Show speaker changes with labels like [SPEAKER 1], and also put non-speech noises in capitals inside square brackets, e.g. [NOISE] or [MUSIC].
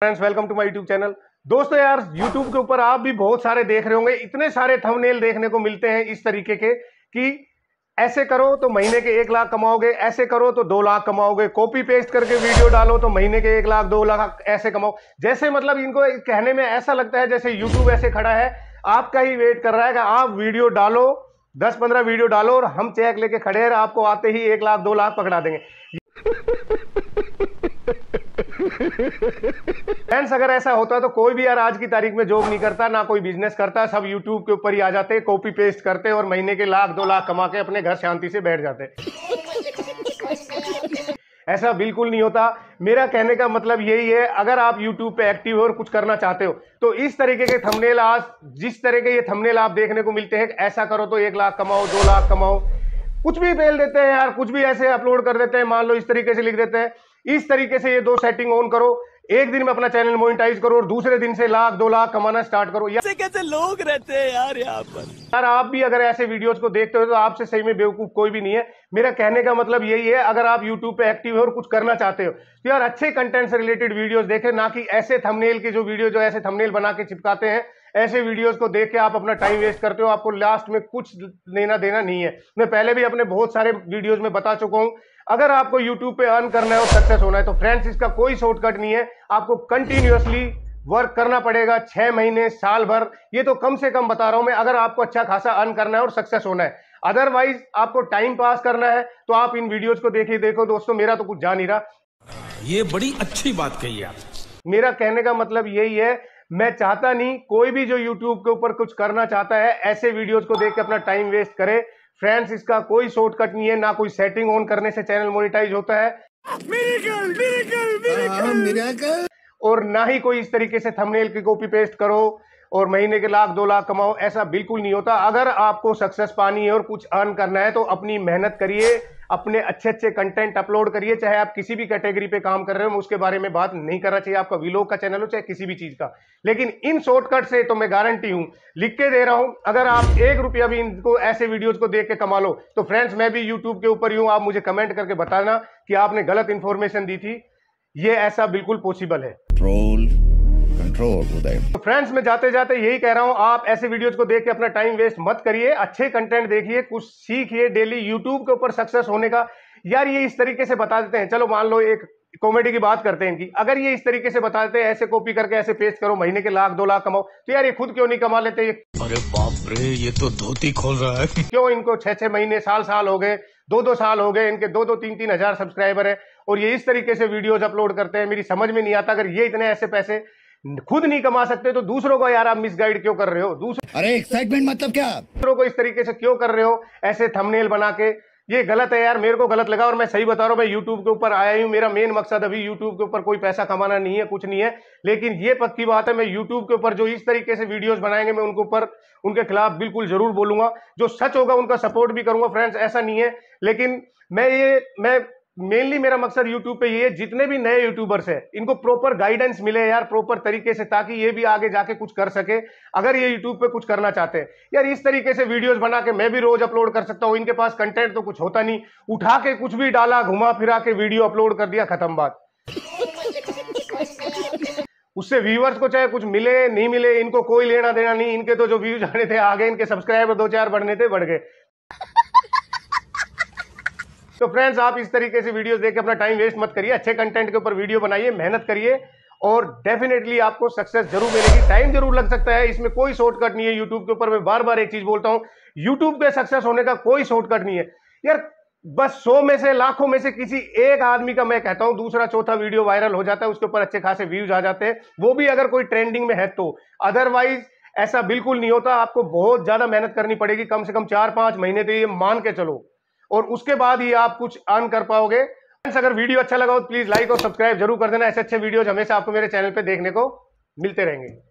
[SPEAKER 1] Friends welcome to my YouTube channel दोस्तों यार YouTube के ऊपर आप भी बहुत सारे देख रहे होंगे इतने सारे थंबनेल देखने को मिलते हैं इस तरीके के कि ऐसे करो तो महीने के एक लाख कमाओगे ऐसे करो तो दो लाख कमाओगे कॉपी पेस्ट करके वीडियो डालो तो महीने के एक लाख दो लाख ऐसे कमाओ जैसे मतलब इनको कहने में ऐसा लगता है जैसे यूट्यूब ऐसे खड़ा है आपका ही वेट कर रहा है कि आप वीडियो डालो दस पंद्रह वीडियो डालो और हम चेक लेके खड़े हैं आपको आते ही एक लाख दो लाख पकड़ा देंगे फ्रेंड्स अगर ऐसा होता है तो कोई भी यार आज की तारीख में जॉब नहीं करता ना कोई बिजनेस करता सब यूट्यूब के ऊपर ही आ जाते कॉपी पेस्ट करते और महीने के लाख दो लाख कमा के अपने घर शांति से बैठ जाते ऐसा बिल्कुल नहीं होता मेरा कहने का मतलब यही है अगर आप YouTube पे एक्टिव हो और कुछ करना चाहते हो तो इस तरीके के थंबनेल आज जिस तरह के ये थंबनेल आप देखने को मिलते हैं ऐसा करो तो एक लाख कमाओ दो लाख कमाओ कुछ भी बेल देते हैं यार कुछ भी ऐसे अपलोड कर देते हैं मान लो इस तरीके से लिख देते हैं इस तरीके से ये दो सेटिंग ऑन करो एक दिन में अपना चैनल मोनिटाइज करो और दूसरे दिन से लाख दो लाख कमाना स्टार्ट करो ऐसे कैसे लोग रहते हैं यार यहाँ पर यार आप भी अगर ऐसे वीडियोस को देखते हो तो आपसे सही में बेवकूफ कोई भी नहीं है मेरा कहने का मतलब यही है अगर आप यूट्यूब पे एक्टिव हो और कुछ करना चाहते हो तो यार अच्छे कंटेंट से रिलेटेड वीडियो देखें ना कि ऐसे थमनेल के जो वीडियो जो ऐसे थमनेल बना के चिपकाते हैं ऐसे वीडियोस को देख के आप अपना टाइम वेस्ट करते हो आपको लास्ट में कुछ लेना देना नहीं है मैं पहले भी अपने बहुत सारे वीडियोज में बता चुका हूँ अगर आपको यूट्यूब पे अर्न करना है और सक्सेस होना है तो फ्रेंड्स इसका कोई शॉर्टकट नहीं है आपको कंटिन्यूसली वर्क करना पड़ेगा छह महीने साल भर ये तो कम से कम बता रहा हूं मैं अगर आपको अच्छा खासा अर्न करना है और सक्सेस होना है अदरवाइज आपको टाइम पास करना है तो आप इन वीडियोज को देखिए देखो दोस्तों मेरा तो कुछ जा नहीं रहा ये बड़ी अच्छी बात कही आप मेरा कहने का मतलब यही है मैं चाहता नहीं कोई भी जो YouTube के ऊपर कुछ करना चाहता है ऐसे वीडियोस को देख के अपना टाइम वेस्ट करे फ्रेंड्स इसका कोई शॉर्टकट नहीं है ना कोई सेटिंग ऑन करने से चैनल मोनिटाइज होता है मिरेकल, मिरेकल, मिरेकल। और ना ही कोई इस तरीके से थंबनेल की कॉपी पेस्ट करो और महीने के लाख दो लाख कमाओ ऐसा बिल्कुल नहीं होता अगर आपको सक्सेस पानी है और कुछ अर्न करना है तो अपनी मेहनत करिए अपने अच्छे अच्छे कंटेंट अपलोड करिए चाहे आप किसी भी कैटेगरी पे काम कर रहे हो उसके बारे में बात नहीं करना चाहिए आपका विलोक का चैनल हो चाहे किसी भी चीज़ का लेकिन इन शॉर्टकट से तो मैं गारंटी हूं लिख के दे रहा हूं अगर आप एक रुपया भी इनको ऐसे वीडियोज को देख के कमा लो तो फ्रेंड्स मैं भी यूट्यूब के ऊपर ही हूं आप मुझे कमेंट करके बताना कि आपने गलत इन्फॉर्मेशन दी थी ये ऐसा बिल्कुल पॉसिबल है कंट्रोल तो फ्रेंड्स मैं जाते जाते यही कह रहा हूँ आप ऐसे वीडियोस को देख के अपना टाइम वेस्ट मत करिए अच्छे कंटेंट देखिए कुछ सीखिए डेली यूट्यूब के ऊपर सक्सेस होने का यार ये इस तरीके से बता देते हैं चलो मान लो एक कॉमेडी की बात करते हैं इनकी अगर ये इस तरीके से बता देते हैं ऐसे कॉपी करके ऐसे पेस्ट करो महीने के लाख दो लाख कमाओ तो यार ये खुद क्यों नहीं कमा लेते अरे बाप रे ये तो धोती खोल रहा है [LAUGHS] क्यों इनको छह छह महीने साल साल हो गए दो दो साल हो गए इनके दो दो तीन तीन हजार सब्सक्राइबर है और ये इस तरीके से वीडियोज अपलोड करते हैं मेरी समझ में नहीं आता अगर ये इतने ऐसे पैसे खुद नहीं कमा सकते तो दूसरों को यार आप मिसगाइड क्यों कर रहे हो दूसरे अरे एक्साइटमेंट मतलब क्या दूसरों को इस तरीके से क्यों कर रहे हो ऐसे थंबनेल बना के ये गलत है यार मेरे को गलत लगा और मैं सही बता रहा हूँ मैं यूट्यूब के ऊपर आया हूँ मेरा मेन मकसद अभी यूट्यूब के ऊपर कोई पैसा कमाना नहीं है कुछ नहीं है लेकिन ये पक्की बात है मैं यूट्यूब के ऊपर जो इस तरीके से वीडियोस बनाएंगे मैं उनके ऊपर उनके खिलाफ बिल्कुल जरूर बोलूंगा जो सच होगा उनका सपोर्ट भी करूंगा फ्रेंड्स ऐसा नहीं है लेकिन मैं ये मैं मेनली मेरा मकसद यूट्यूब पे ये है जितने भी नए यूट्यूबर्स हैं इनको प्रॉपर गाइडेंस मिले यार प्रॉपर तरीके से ताकि ये भी आगे जाके कुछ कर सके अगर ये यूट्यूब पे कुछ करना चाहते हैं यार इस तरीके से वीडियोस बना के मैं भी रोज अपलोड कर सकता हूँ इनके पास कंटेंट तो कुछ होता नहीं उठा के कुछ भी डाला घुमा फिरा के वीडियो अपलोड कर दिया खत्म बात उससे व्यूवर्स को चाहे कुछ मिले नहीं मिले इनको कोई लेना देना नहीं इनके तो जो व्यूज आने थे आगे इनके सब्सक्राइबर दो चार बढ़ने थे बढ़ गए तो फ्रेंड्स आप इस तरीके से वीडियोस देख के अपना टाइम वेस्ट मत करिए अच्छे कंटेंट के ऊपर वीडियो बनाइए मेहनत करिए और डेफिनेटली आपको सक्सेस जरूर मिलेगी टाइम जरूर लग सकता है इसमें कोई शॉर्टकट नहीं है यूट्यूब के ऊपर मैं बार बार एक चीज बोलता हूँ यूट्यूब के सक्सेस होने का कोई शॉर्टकट नहीं है यार बस सौ में से लाखों में से किसी एक आदमी का मैं कहता हूं दूसरा चौथा वीडियो वायरल हो जाता है उसके ऊपर अच्छे खासे व्यूज आ जाते हैं वो भी अगर कोई ट्रेंडिंग में है तो अदरवाइज ऐसा बिल्कुल नहीं होता आपको बहुत ज्यादा मेहनत करनी पड़ेगी कम से कम चार पांच महीने तो ये मान के चलो और उसके बाद ही आप कुछ अर्न कर पाओगे अगर वीडियो अच्छा लगा हो तो प्लीज लाइक और सब्सक्राइब जरूर कर देना ऐसे अच्छे वीडियो हमेशा आपको मेरे चैनल पर देखने को मिलते रहेंगे